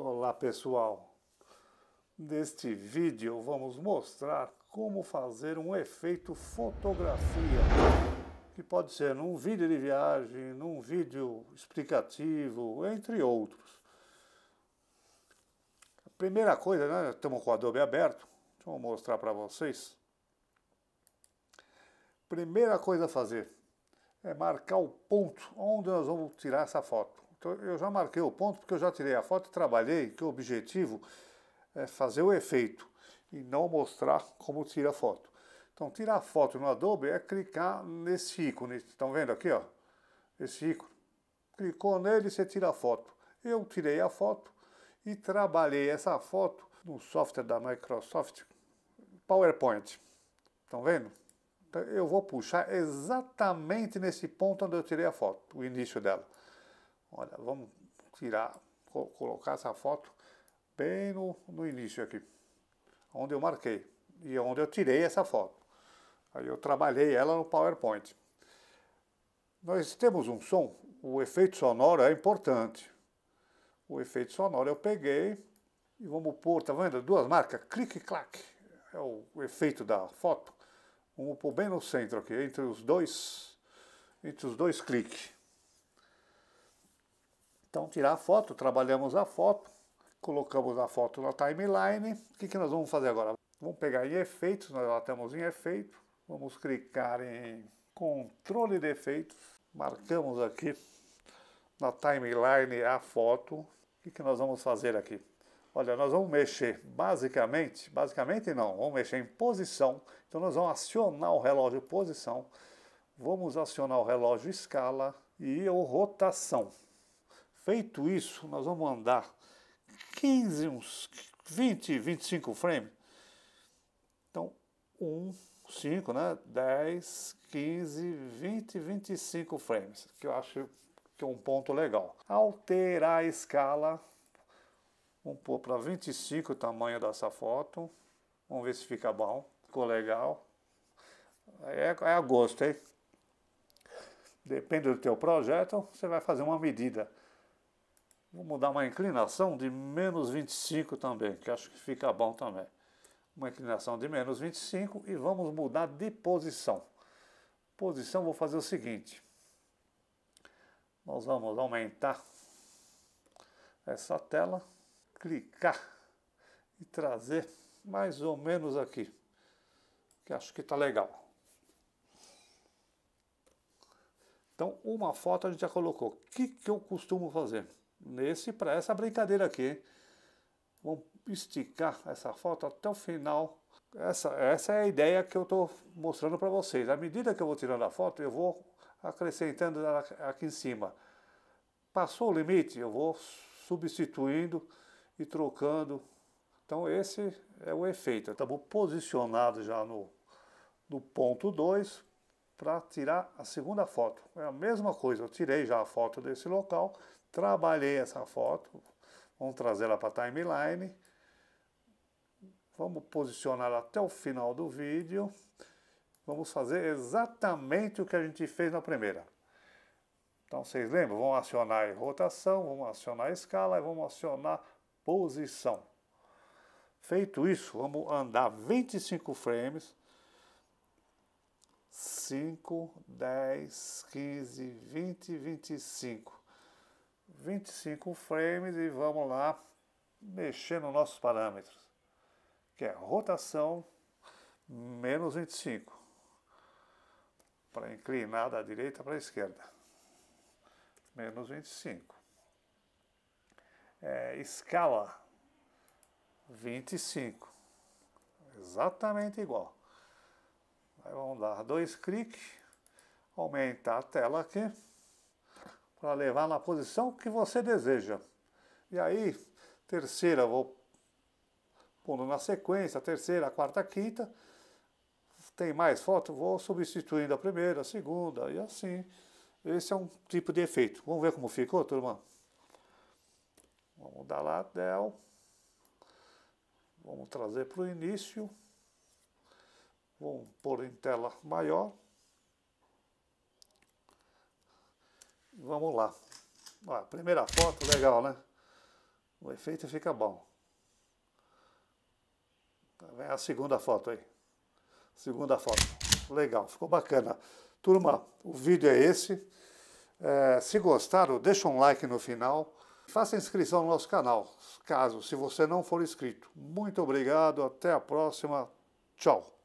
Olá pessoal, neste vídeo vamos mostrar como fazer um efeito fotografia que pode ser num vídeo de viagem, num vídeo explicativo, entre outros. A primeira coisa, né, estamos com o Adobe aberto, deixa eu mostrar para vocês. Primeira coisa a fazer é marcar o ponto onde nós vamos tirar essa foto. Então eu já marquei o ponto porque eu já tirei a foto e trabalhei que o objetivo é fazer o efeito e não mostrar como tira a foto. Então tirar a foto no Adobe é clicar nesse ícone, estão vendo aqui ó, esse ícone. Clicou nele você tira a foto. Eu tirei a foto e trabalhei essa foto no software da Microsoft PowerPoint. Estão vendo? Então, eu vou puxar exatamente nesse ponto onde eu tirei a foto, o início dela. Olha, vamos tirar, co colocar essa foto bem no, no início aqui, onde eu marquei e onde eu tirei essa foto. Aí eu trabalhei ela no PowerPoint. Nós temos um som, o efeito sonoro é importante. O efeito sonoro eu peguei e vamos pôr, tá vendo? Duas marcas, clique clac, é o, o efeito da foto. Vamos pôr bem no centro aqui, entre os dois, entre os dois cliques. Então, tirar a foto, trabalhamos a foto, colocamos a foto na timeline. O que, que nós vamos fazer agora? Vamos pegar em efeitos, nós já estamos em efeito. Vamos clicar em controle de efeitos. Marcamos aqui na timeline a foto. O que, que nós vamos fazer aqui? Olha, nós vamos mexer basicamente, basicamente não, vamos mexer em posição. Então nós vamos acionar o relógio posição, vamos acionar o relógio escala e o rotação. Feito isso, nós vamos andar 15, uns 20, 25 frames. Então, 1, 5, né? 10, 15, 20, 25 frames, que eu acho que é um ponto legal. Alterar a escala, vamos pôr para 25 o tamanho dessa foto, vamos ver se fica bom, ficou legal. É, é a gosto, hein? Depende do teu projeto, você vai fazer uma medida. Vou mudar uma inclinação de menos 25 também, que acho que fica bom também. Uma inclinação de menos 25 e vamos mudar de posição. Posição, vou fazer o seguinte. Nós vamos aumentar essa tela, clicar e trazer mais ou menos aqui, que acho que está legal. Então, uma foto a gente já colocou. O que, que eu costumo fazer? nesse para essa brincadeira aqui. vamos esticar essa foto até o final. Essa, essa é a ideia que eu estou mostrando para vocês. À medida que eu vou tirando a foto, eu vou acrescentando aqui em cima. Passou o limite, eu vou substituindo e trocando. Então esse é o efeito. Estamos posicionado já no, no ponto 2 para tirar a segunda foto. É a mesma coisa, eu tirei já a foto desse local Trabalhei essa foto, vamos trazê-la para a timeline. Vamos posicionar até o final do vídeo. Vamos fazer exatamente o que a gente fez na primeira. Então vocês lembram? Vamos acionar rotação, vamos acionar escala e vamos acionar posição. Feito isso, vamos andar 25 frames. 5, 10, 15, 20, 25. 25 frames e vamos lá mexer nos nossos parâmetros, que é rotação menos 25, para inclinar da direita para a esquerda, menos 25. É, escala 25, exatamente igual. Aí vamos dar dois cliques, aumentar a tela aqui para levar na posição que você deseja. E aí, terceira, vou pondo na sequência, terceira, quarta, quinta. Tem mais foto? Vou substituindo a primeira, a segunda e assim. Esse é um tipo de efeito. Vamos ver como ficou, turma? Vamos dar lá, Del. Vamos trazer para o início. Vamos pôr em tela maior. Vamos lá. Ó, primeira foto, legal, né? O efeito fica bom. Tá Vem é a segunda foto aí. Segunda foto. Legal, ficou bacana. Turma, o vídeo é esse. É, se gostaram, deixa um like no final. Faça inscrição no nosso canal, caso se você não for inscrito. Muito obrigado, até a próxima. Tchau.